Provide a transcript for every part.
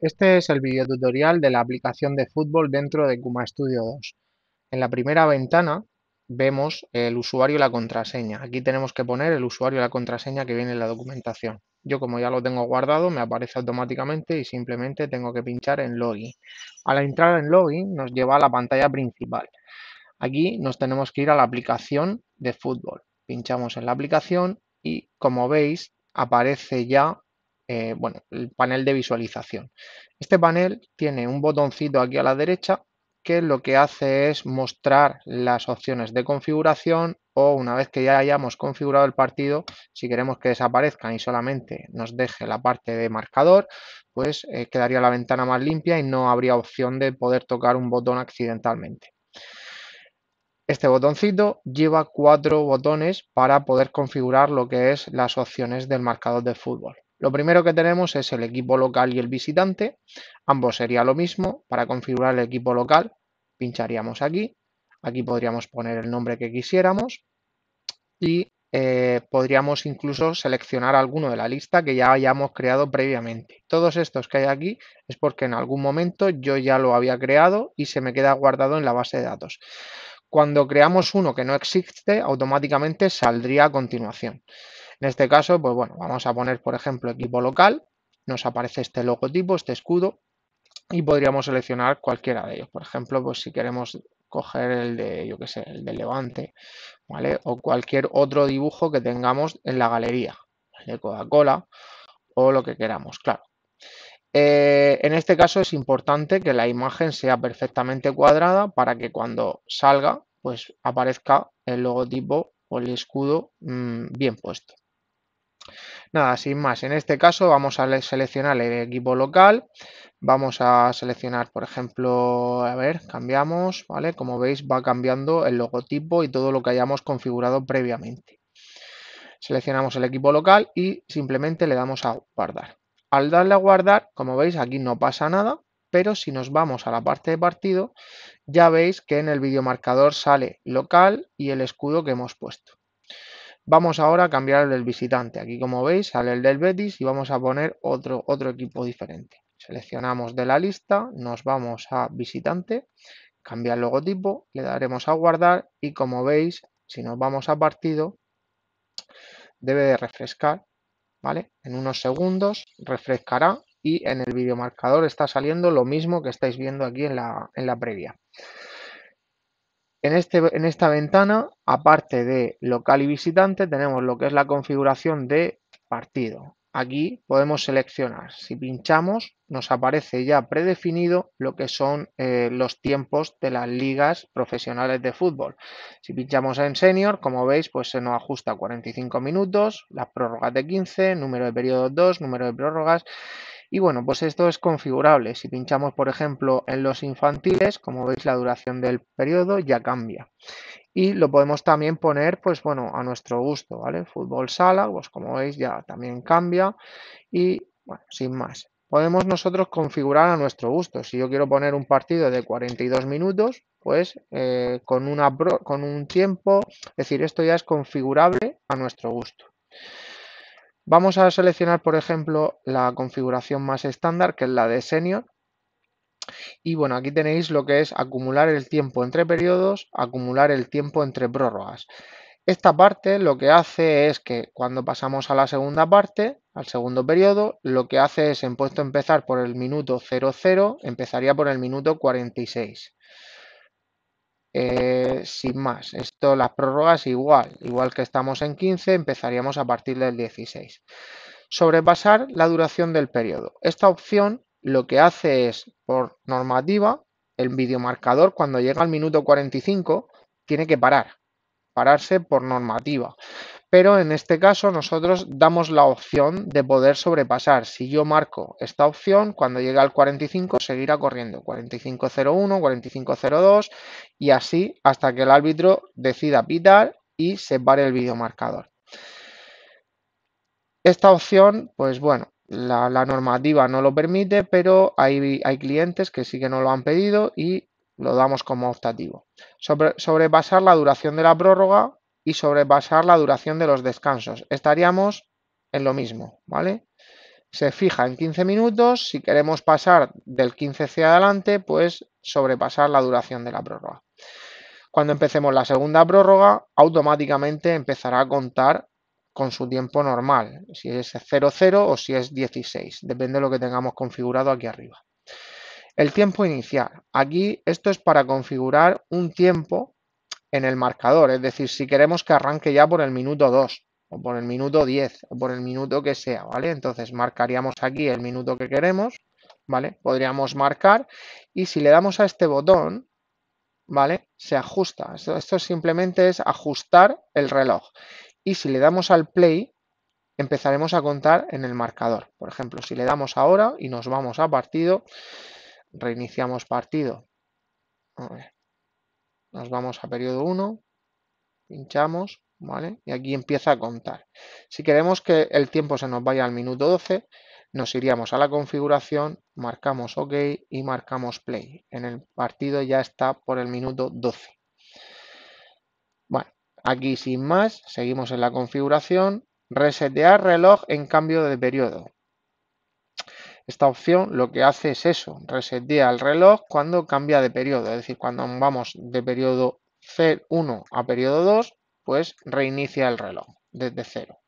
Este es el video tutorial de la aplicación de fútbol dentro de Kuma Studio 2. En la primera ventana vemos el usuario y la contraseña. Aquí tenemos que poner el usuario y la contraseña que viene en la documentación. Yo como ya lo tengo guardado me aparece automáticamente y simplemente tengo que pinchar en Login. Al entrar en Login nos lleva a la pantalla principal. Aquí nos tenemos que ir a la aplicación de fútbol. Pinchamos en la aplicación y como veis aparece ya eh, bueno, el panel de visualización. Este panel tiene un botoncito aquí a la derecha que lo que hace es mostrar las opciones de configuración o una vez que ya hayamos configurado el partido, si queremos que desaparezcan y solamente nos deje la parte de marcador, pues eh, quedaría la ventana más limpia y no habría opción de poder tocar un botón accidentalmente. Este botoncito lleva cuatro botones para poder configurar lo que es las opciones del marcador de fútbol. Lo primero que tenemos es el equipo local y el visitante. Ambos sería lo mismo. Para configurar el equipo local, pincharíamos aquí. Aquí podríamos poner el nombre que quisiéramos y eh, podríamos incluso seleccionar alguno de la lista que ya hayamos creado previamente. Todos estos que hay aquí es porque en algún momento yo ya lo había creado y se me queda guardado en la base de datos. Cuando creamos uno que no existe, automáticamente saldría a continuación. En este caso, pues bueno, vamos a poner, por ejemplo, equipo local, nos aparece este logotipo, este escudo, y podríamos seleccionar cualquiera de ellos. Por ejemplo, pues si queremos coger el de, yo qué sé, el de Levante, ¿vale? O cualquier otro dibujo que tengamos en la galería, de Coca-Cola o lo que queramos, claro. Eh, en este caso es importante que la imagen sea perfectamente cuadrada para que cuando salga, pues aparezca el logotipo o el escudo mm, bien puesto. Nada, sin más, en este caso vamos a seleccionar el equipo local, vamos a seleccionar, por ejemplo, a ver, cambiamos, ¿vale? Como veis va cambiando el logotipo y todo lo que hayamos configurado previamente. Seleccionamos el equipo local y simplemente le damos a guardar. Al darle a guardar, como veis, aquí no pasa nada, pero si nos vamos a la parte de partido, ya veis que en el videomarcador sale local y el escudo que hemos puesto. Vamos ahora a cambiar el del visitante. Aquí como veis sale el del Betis y vamos a poner otro, otro equipo diferente. Seleccionamos de la lista, nos vamos a visitante, cambia el logotipo, le daremos a guardar y como veis, si nos vamos a partido, debe de refrescar, ¿vale? En unos segundos refrescará y en el videomarcador está saliendo lo mismo que estáis viendo aquí en la, en la previa. En, este, en esta ventana, aparte de local y visitante, tenemos lo que es la configuración de partido. Aquí podemos seleccionar. Si pinchamos, nos aparece ya predefinido lo que son eh, los tiempos de las ligas profesionales de fútbol. Si pinchamos en senior, como veis, pues se nos ajusta 45 minutos, las prórrogas de 15, número de periodos 2, número de prórrogas y bueno, pues esto es configurable. Si pinchamos, por ejemplo, en los infantiles, como veis, la duración del periodo ya cambia. Y lo podemos también poner, pues bueno, a nuestro gusto, ¿vale? Fútbol sala, pues como veis, ya también cambia. Y bueno, sin más. Podemos nosotros configurar a nuestro gusto. Si yo quiero poner un partido de 42 minutos, pues eh, con, con un tiempo, es decir, esto ya es configurable a nuestro gusto. Vamos a seleccionar, por ejemplo, la configuración más estándar, que es la de Senior. Y bueno, aquí tenéis lo que es acumular el tiempo entre periodos, acumular el tiempo entre prórrogas. Esta parte lo que hace es que cuando pasamos a la segunda parte, al segundo periodo, lo que hace es en puesto empezar por el minuto 00, empezaría por el minuto 46. Eh, sin más, esto las prórrogas igual, igual que estamos en 15, empezaríamos a partir del 16. Sobrepasar la duración del periodo. Esta opción lo que hace es, por normativa, el videomarcador cuando llega al minuto 45 tiene que parar, pararse por normativa pero en este caso nosotros damos la opción de poder sobrepasar. Si yo marco esta opción, cuando llegue al 45 seguirá corriendo 4501, 4502 y así hasta que el árbitro decida pitar y pare el videomarcador. Esta opción, pues bueno, la, normativa no lo permite, pero hay, clientes que sí que no lo han pedido y lo damos como optativo. sobrepasar la duración de la prórroga y sobrepasar la duración de los descansos. Estaríamos en lo mismo, ¿vale? Se fija en 15 minutos, si queremos pasar del 15 hacia adelante, pues sobrepasar la duración de la prórroga. Cuando empecemos la segunda prórroga, automáticamente empezará a contar con su tiempo normal, si es 0,0 o si es 16, depende de lo que tengamos configurado aquí arriba. El tiempo inicial. Aquí esto es para configurar un tiempo en el marcador. Es decir, si queremos que arranque ya por el minuto 2 o por el minuto 10 o por el minuto que sea, ¿vale? Entonces marcaríamos aquí el minuto que queremos, ¿vale? Podríamos marcar y si le damos a este botón, ¿vale? Se ajusta. Esto, simplemente es ajustar el reloj. Y si le damos al play, empezaremos a contar en el marcador. Por ejemplo, si le damos ahora y nos vamos a partido, reiniciamos partido. Nos vamos a periodo 1, pinchamos, ¿vale? Y aquí empieza a contar. Si queremos que el tiempo se nos vaya al minuto 12, nos iríamos a la configuración, marcamos OK y marcamos Play. En el partido ya está por el minuto 12. Bueno, aquí sin más, seguimos en la configuración, resetear reloj en cambio de periodo. Esta opción lo que hace es eso, resetea el reloj cuando cambia de periodo, es decir, cuando vamos de periodo 1 a periodo 2, pues reinicia el reloj desde cero.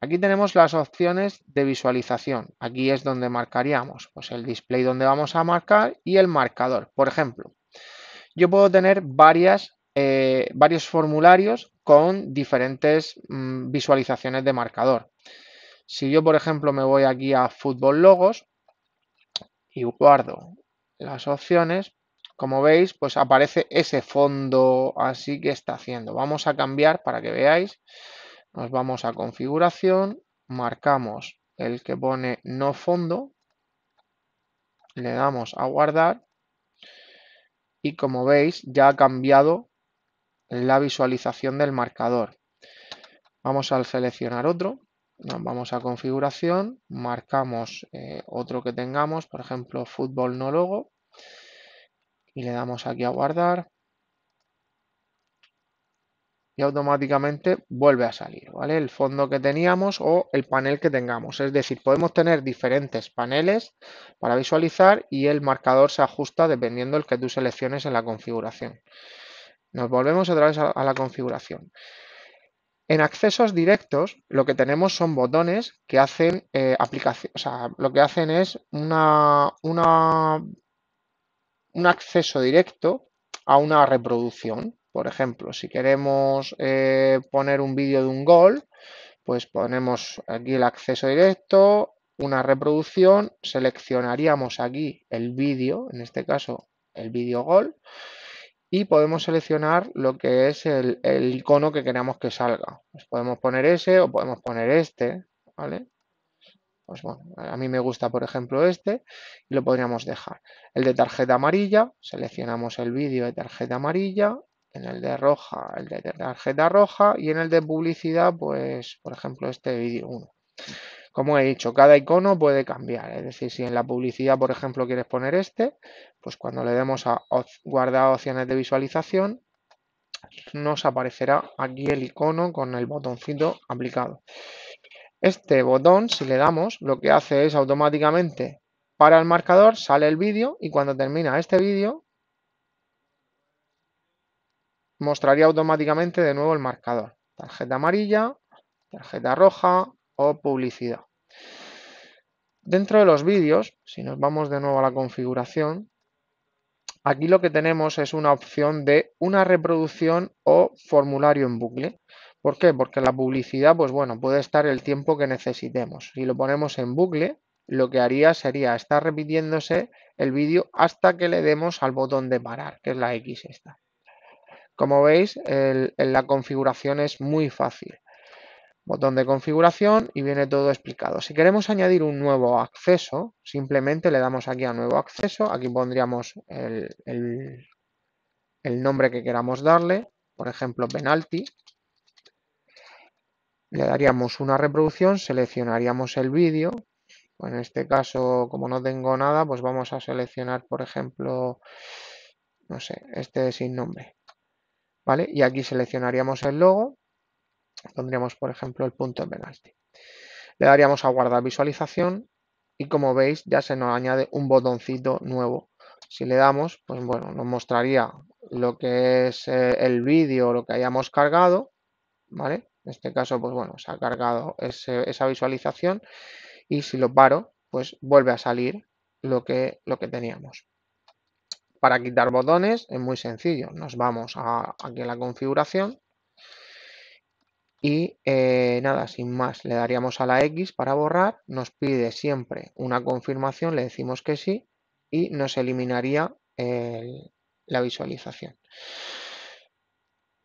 aquí tenemos las opciones de visualización. Aquí es donde marcaríamos pues el display donde vamos a marcar y el marcador. Por ejemplo, yo puedo tener varias, eh, varios formularios con diferentes mm, visualizaciones de marcador. Si yo, por ejemplo, me voy aquí a Fútbol Logos y guardo las opciones, como veis, pues aparece ese fondo así que está haciendo. Vamos a cambiar para que veáis. Nos vamos a configuración, marcamos el que pone no fondo, le damos a guardar y como veis ya ha cambiado la visualización del marcador. Vamos a seleccionar otro nos vamos a configuración, marcamos eh, otro que tengamos, por ejemplo, fútbol no logo, y le damos aquí a guardar. Y automáticamente vuelve a salir, ¿vale? El fondo que teníamos o el panel que tengamos. Es decir, podemos tener diferentes paneles para visualizar y el marcador se ajusta dependiendo el que tú selecciones en la configuración. Nos volvemos otra vez a la configuración. En accesos directos, lo que tenemos son botones que hacen eh, aplicación, o sea, lo que hacen es un acceso directo a una reproducción. Por ejemplo, si queremos eh, poner un vídeo de un gol, pues ponemos aquí el acceso directo, una reproducción, seleccionaríamos aquí el vídeo, en este caso el vídeo gol, y podemos seleccionar lo que es el, icono que queremos que salga. Pues podemos poner ese o podemos poner este, ¿vale? Pues bueno, a mí me gusta por ejemplo este y lo podríamos dejar. El de tarjeta amarilla, seleccionamos el vídeo de tarjeta amarilla, en el de roja, el de tarjeta roja y en el de publicidad, pues por ejemplo este vídeo 1. Como he dicho, cada icono puede cambiar, es decir, si en la publicidad por ejemplo quieres poner este, pues cuando le demos a guardar opciones de visualización, nos aparecerá aquí el icono con el botoncito aplicado. Este botón, si le damos, lo que hace es automáticamente para el marcador, sale el vídeo y cuando termina este vídeo, mostraría automáticamente de nuevo el marcador. Tarjeta amarilla, tarjeta roja o publicidad. Dentro de los vídeos, si nos vamos de nuevo a la configuración, Aquí lo que tenemos es una opción de una reproducción o formulario en bucle. ¿Por qué? Porque la publicidad, pues bueno, puede estar el tiempo que necesitemos. Si lo ponemos en bucle, lo que haría sería estar repitiéndose el vídeo hasta que le demos al botón de parar, que es la X esta. Como veis, la configuración es muy fácil botón de configuración y viene todo explicado. Si queremos añadir un nuevo acceso, simplemente le damos aquí a nuevo acceso, aquí pondríamos el, nombre que queramos darle, por ejemplo penalti, le daríamos una reproducción, seleccionaríamos el vídeo, en este caso como no tengo nada, pues vamos a seleccionar por ejemplo, no sé, este sin nombre, ¿vale? Y aquí seleccionaríamos el logo, Pondríamos, por ejemplo, el punto en penalti. Le daríamos a guardar visualización y como veis ya se nos añade un botoncito nuevo. Si le damos, pues bueno, nos mostraría lo que es eh, el vídeo, lo que hayamos cargado, ¿vale? En este caso, pues bueno, se ha cargado esa visualización y si lo paro, pues vuelve a salir lo que, lo que teníamos. Para quitar botones es muy sencillo. Nos vamos a, aquí a la configuración y eh, nada, sin más, le daríamos a la X para borrar, nos pide siempre una confirmación, le decimos que sí y nos eliminaría la visualización.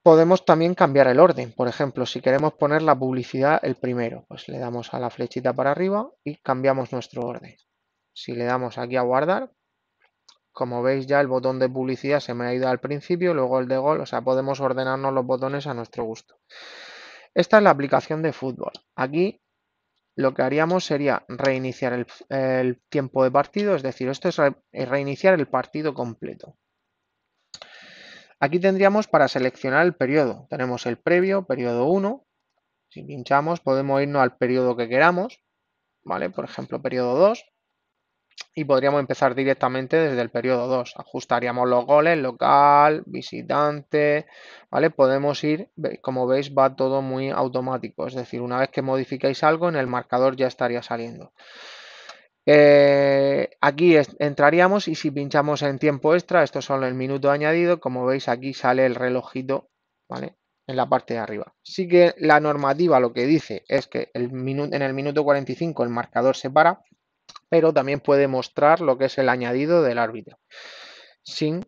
Podemos también cambiar el orden, por ejemplo, si queremos poner la publicidad el primero, pues le damos a la flechita para arriba y cambiamos nuestro orden. Si le damos aquí a guardar, como veis ya el botón de publicidad se me ha ido al principio, luego el de gol, o sea, podemos ordenarnos los botones a nuestro gusto. Esta es la aplicación de fútbol. Aquí lo que haríamos sería reiniciar el, tiempo de partido, es decir, esto es eh, reiniciar el partido completo. Aquí tendríamos para seleccionar el periodo. Tenemos el previo, periodo 1. Si pinchamos podemos irnos al periodo que queramos, ¿vale? Por ejemplo, periodo 2 y podríamos empezar directamente desde el periodo 2. Ajustaríamos los goles, local, visitante, ¿vale? Podemos ir, como veis, va todo muy automático. Es decir, una vez que modificáis algo, en el marcador ya estaría saliendo. Eh, aquí entraríamos y si pinchamos en tiempo extra, esto son el minuto añadido, como veis aquí sale el relojito, ¿vale? en la parte de arriba. Sí que la normativa lo que dice es que el en el minuto 45 el marcador se para, pero también puede mostrar lo que es el añadido del árbitro. Sin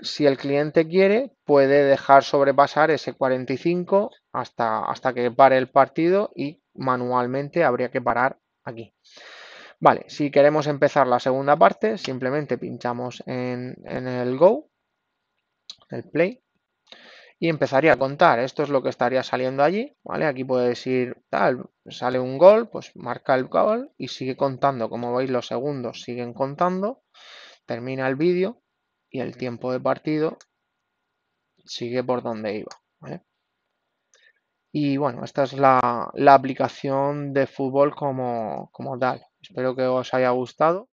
si el cliente quiere, puede dejar sobrepasar ese 45 hasta, hasta que pare el partido y manualmente habría que parar aquí. Vale, si queremos empezar la segunda parte, simplemente pinchamos en, en el Go, el Play, y empezaría a contar. Esto es lo que estaría saliendo allí, ¿vale? Aquí puedes ir, tal, sale un gol, pues marca el gol y sigue contando. Como veis, los segundos siguen contando, termina el vídeo y el tiempo de partido sigue por donde iba, Y bueno, esta es la, aplicación de fútbol como tal. Espero que os haya gustado.